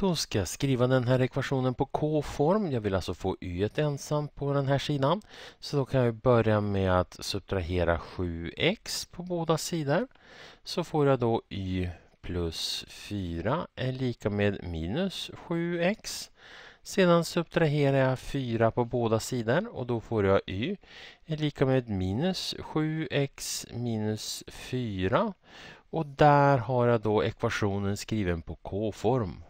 Då ska jag skriva den här ekvationen på k-form. Jag vill alltså få y ensamt på den här sidan. Så då kan jag börja med att subtrahera 7x på båda sidor. Så får jag då y plus 4 är lika med minus 7x. Sedan subtraherar jag 4 på båda sidor och då får jag y är lika med minus 7x minus 4. Och där har jag då ekvationen skriven på k-form.